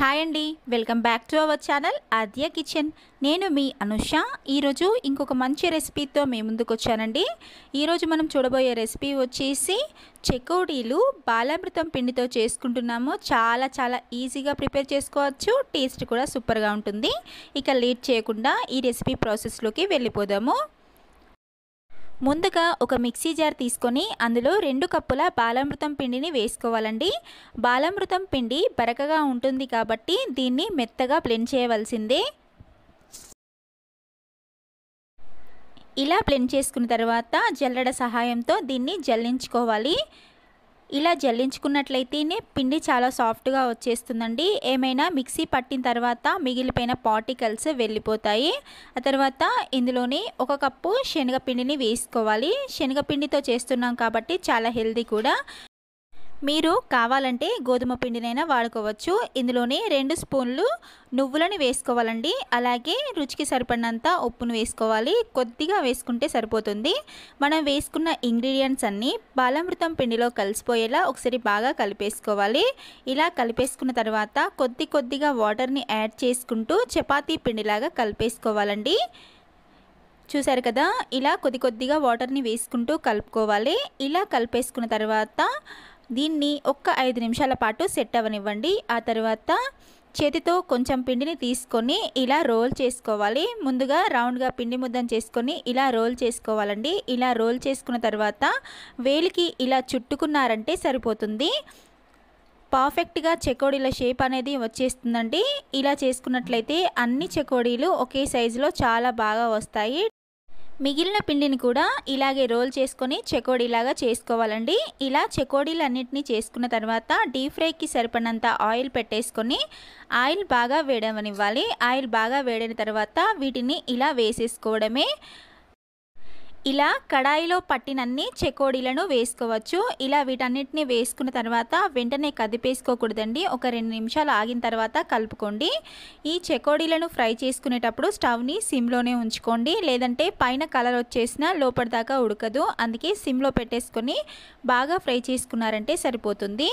hi అండి welcome back to our channel Aadya kitchen నేను మీ అనుష ఈరోజు ఇంకొక మంచి రెసిపీతో మీ ముందుకు వచ్చానండి ఈరోజు మనం చూడబోయే రెసిపీ వచ్చేసి చెకోడీలు బాలామృతం పిండితో చేసుకుంటున్నాము చాలా చాలా ఈజీగా ప్రిపేర్ చేసుకోవచ్చు టేస్ట్ కూడా సూపర్గా ఉంటుంది ఇక లేట్ చేయకుండా ఈ రెసిపీ ప్రాసెస్లోకి వెళ్ళిపోదాము ముందుగా ఒక మిక్సీ జార్ తీసుకొని అందులో రెండు కప్పుల బాలామృతం పిండిని వేసుకోవాలండి బాలామృతం పిండి బరకగా ఉంటుంది కాబట్టి దీన్ని మెత్తగా బ్లెండ్ చేయవలసిందే ఇలా బ్లెండ్ చేసుకున్న తర్వాత జల్లెడ సహాయంతో దీన్ని జల్లించుకోవాలి ఇలా జల్లించుకున్నట్లయితేనే పిండి చాలా సాఫ్ట్గా వచ్చేస్తుందండి ఏమైనా మిక్సీ పట్టిన తర్వాత మిగిలిపోయిన పార్టికల్స్ వెళ్ళిపోతాయి ఆ తర్వాత ఇందులోని ఒక కప్పు శనగపిండిని వేసుకోవాలి శనగపిండితో చేస్తున్నాం కాబట్టి చాలా హెల్దీ కూడా మీరు కావాలంటే గోధుమ పిండినైనా వాడుకోవచ్చు ఇందులోనే రెండు స్పూన్లు నువ్వులను వేసుకోవాలండి అలాగే రుచికి సరిపడినంత ఉప్పును వేసుకోవాలి కొద్దిగా వేసుకుంటే సరిపోతుంది మనం వేసుకున్న ఇంగ్రీడియంట్స్ అన్నీ బాలామృతం పిండిలో కలిసిపోయేలా ఒకసారి బాగా కలిపేసుకోవాలి ఇలా కలిపేసుకున్న తర్వాత కొద్ది కొద్దిగా వాటర్ని యాడ్ చేసుకుంటూ చపాతీ పిండిలాగా కలిపేసుకోవాలండి చూసారు కదా ఇలా కొద్ది కొద్దిగా వాటర్ని వేసుకుంటూ కలుపుకోవాలి ఇలా కలిపేసుకున్న తర్వాత దీన్ని ఒక్క ఐదు నిమిషాల పాటు సెట్ అవ్వనివ్వండి ఆ తర్వాత చేతితో కొంచెం పిండిని తీసుకొని ఇలా రోల్ చేసుకోవాలి ముందుగా రౌండ్గా పిండి ముద్దం చేసుకొని ఇలా రోల్ చేసుకోవాలండి ఇలా రోల్ చేసుకున్న తర్వాత వేలికి ఇలా చుట్టుకున్నారంటే సరిపోతుంది పర్ఫెక్ట్గా చెకోడీల షేప్ అనేది వచ్చేస్తుందండి ఇలా చేసుకున్నట్లయితే అన్ని చెకోడీలు ఒకే సైజులో చాలా బాగా వస్తాయి మిగిలిన పిండిని కూడా ఇలాగే రోల్ చేసుకొని చెకోడీలాగా చేసుకోవాలండి ఇలా చెకోడీలన్నింటినీ చేసుకున్న తర్వాత డీప్ ఫ్రైకి సరిపడినంత ఆయిల్ పెట్టేసుకొని ఆయిల్ బాగా ఇవ్వాలి ఆయిల్ బాగా వేడిన తర్వాత వీటిని ఇలా వేసేసుకోవడమే ఇలా కడాయిలో పట్టినన్ని చెకోడీలను వేసుకోవచ్చు ఇలా వీటన్నిటిని వేసుకున్న తర్వాత వెంటనే కదిపేసుకోకూడదండి ఒక రెండు నిమిషాలు ఆగిన తర్వాత కలుపుకోండి ఈ చెకోడీలను ఫ్రై చేసుకునేటప్పుడు స్టవ్ని సిమ్లోనే ఉంచుకోండి లేదంటే పైన కలర్ వచ్చేసిన లోపలిదాకా ఉడకదు అందుకే సిమ్లో పెట్టేసుకొని బాగా ఫ్రై చేసుకున్నారంటే సరిపోతుంది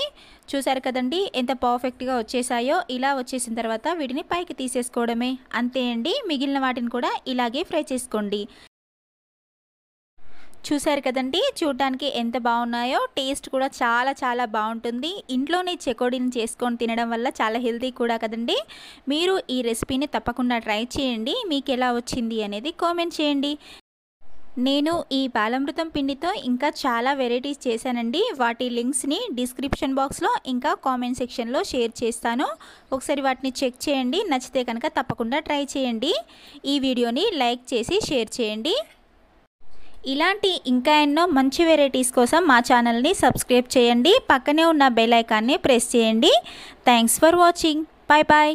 చూసారు కదండి ఎంత పర్ఫెక్ట్గా వచ్చేసాయో ఇలా వచ్చేసిన తర్వాత వీటిని పైకి తీసేసుకోవడమే అంతే అండి మిగిలిన వాటిని కూడా ఇలాగే ఫ్రై చేసుకోండి చూశారు కదండి చూడడానికి ఎంత బాగున్నాయో టేస్ట్ కూడా చాలా చాలా బాగుంటుంది ఇంట్లోనే చెకోడీని చేసుకొని తినడం వల్ల చాలా హెల్తీ కూడా కదండి మీరు ఈ రెసిపీని తప్పకుండా ట్రై చేయండి మీకు ఎలా వచ్చింది అనేది కామెంట్ చేయండి నేను ఈ బాలమృతం పిండితో ఇంకా చాలా వెరైటీస్ చేశానండి వాటి లింక్స్ని డిస్క్రిప్షన్ బాక్స్లో ఇంకా కామెంట్ సెక్షన్లో షేర్ చేస్తాను ఒకసారి వాటిని చెక్ చేయండి నచ్చితే కనుక తప్పకుండా ట్రై చేయండి ఈ వీడియోని లైక్ చేసి షేర్ చేయండి ఇలాంటి ఇంకా ఎన్నో మంచి వెరైటీస్ కోసం మా ఛానల్ని సబ్స్క్రైబ్ చేయండి పక్కనే ఉన్న బెల్ ఐకాన్ని ప్రెస్ చేయండి thanks for watching bye bye